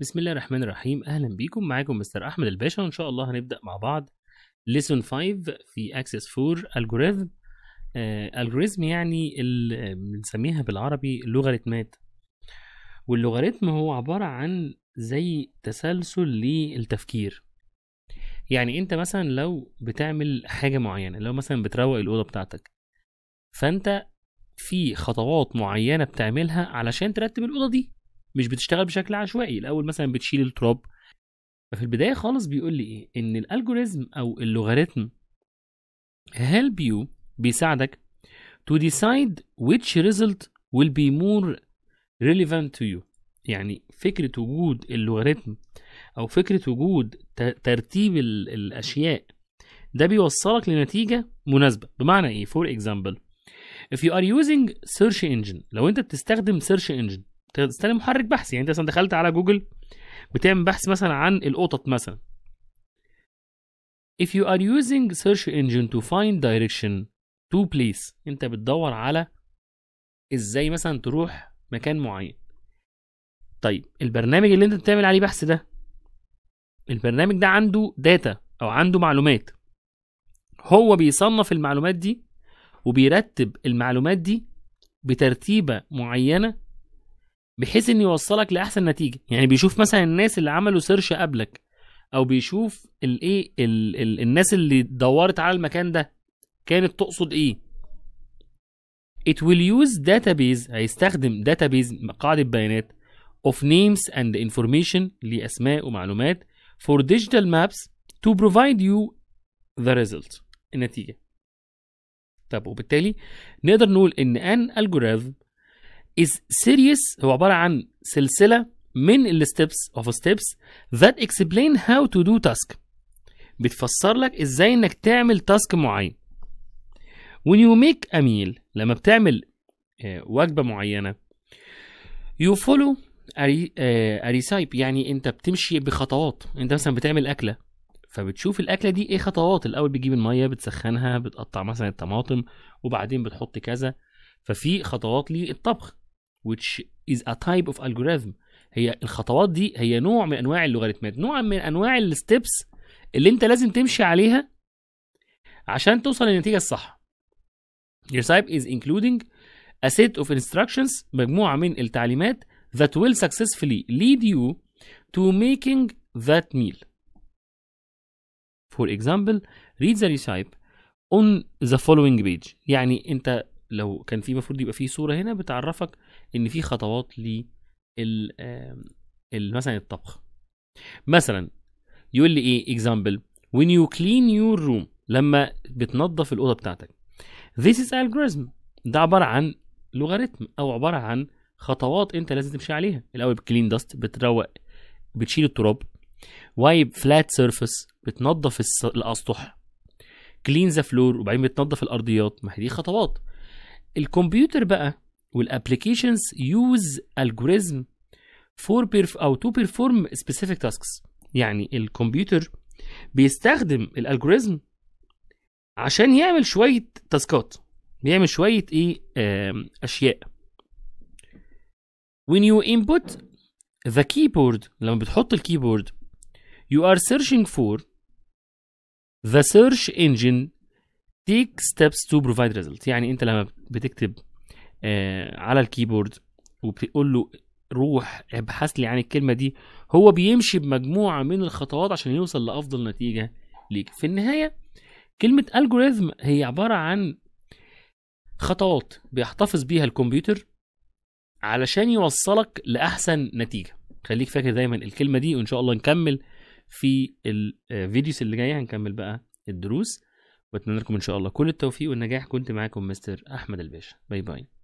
بسم الله الرحمن الرحيم اهلا بيكم معاكم مستر احمد الباشا وان شاء الله هنبدا مع بعض ليسون 5 في اكسس 4 الجوريزم الجوريزم آه، يعني بنسميها بالعربي لوغاريتمات واللوغاريتم هو عباره عن زي تسلسل للتفكير يعني انت مثلا لو بتعمل حاجه معينه لو مثلا بتروق الاوضه بتاعتك فانت في خطوات معينه بتعملها علشان ترتب الاوضه دي مش بتشتغل بشكل عشوائي الاول مثلا بتشيل التراب ففي البدايه خالص بيقول لي ايه ان الالجوريزم او اللوغاريتم help you بيساعدك to decide which result will be more relevant to you يعني فكرة وجود اللوغاريتم أو فكرة وجود ترتيب الأشياء ده بيوصلك لنتيجة مناسبة بمعنى إيه؟ for example if you are using search engine لو أنت بتستخدم search engine تستخدم محرك بحث يعني انت مثلا دخلت على جوجل بتعمل بحث مثلا عن القطط مثلا if you are using search engine to find direction to place انت بتدور على ازاي مثلا تروح مكان معين طيب البرنامج اللي انت بتعمل عليه بحث ده البرنامج ده عنده داتا او عنده معلومات هو بيصنف المعلومات دي وبيرتب المعلومات دي بترتيبه معينه بحيث ان يوصلك لاحسن نتيجه يعني بيشوف مثلا الناس اللي عملوا سيرش قبلك او بيشوف الايه الناس اللي دورت على المكان ده كانت تقصد ايه it will use database هيستخدم database قاعده بيانات of names and information لاسماء ومعلومات for digital maps to provide you the result النتيجه طب وبالتالي نقدر نقول ان ان algorithm is series هو عبارة عن سلسلة من الستبس of steps that explain how to do task بتفسر لك ازاي انك تعمل تاسك معين when you make a meal لما بتعمل آه، وجبة معينة you follow آه، a recipe يعني انت بتمشي بخطوات انت مثلا بتعمل اكله فبتشوف الاكله دي ايه خطوات الاول بتجيب الميه بتسخنها بتقطع مثلا الطماطم وبعدين بتحط كذا ففي خطوات للطبخ which is a type of algorithm هي الخطوات دي هي نوع من انواع اللوغاريتمات نوع من انواع الستبس اللي انت لازم تمشي عليها عشان توصل للنتيجه الصح your type is including a set of instructions مجموعه من التعليمات that will successfully lead you to making that meal for example read the recipe on the following page يعني انت لو كان في المفروض يبقى في صوره هنا بتعرفك ان في خطوات ل مثلا الطبخ مثلا يقول لي ايه اكزامبل when you clean your room لما بتنظف الاوضه بتاعتك this is algorithm ده عباره عن لوغاريتم او عباره عن خطوات انت لازم تمشي عليها الاول بتكلين داست بتروق بتشيل التراب وايب فلات سيرفيس بتنظف الاسطح كلين ذا فلور وبعدين بتنظف الارضيات ما هي دي خطوات الكمبيوتر بقى والابلكيشنز يوز الجوريزم فور بيرف او تو بيرفورم سبيسيفيك تاسكس يعني الكمبيوتر بيستخدم الالجوريزم عشان يعمل شويه تاسكات بيعمل شويه ايه اشياء when you input the keyboard لما بتحط الكيبورد you are searching for the search engine take steps to provide ريزلت يعني انت لما بتكتب آه على الكيبورد وبتقول له روح ابحث لي عن الكلمه دي هو بيمشي بمجموعه من الخطوات عشان يوصل لافضل نتيجه ليك في النهايه كلمه الجوريزم هي عباره عن خطوات بيحتفظ بيها الكمبيوتر علشان يوصلك لاحسن نتيجه خليك فاكر دايما الكلمه دي وان شاء الله نكمل في الفيديوز آه، اللي جايه هنكمل بقى الدروس واتمنى لكم ان شاء الله كل التوفيق والنجاح كنت معاكم مستر احمد الباشا باي باي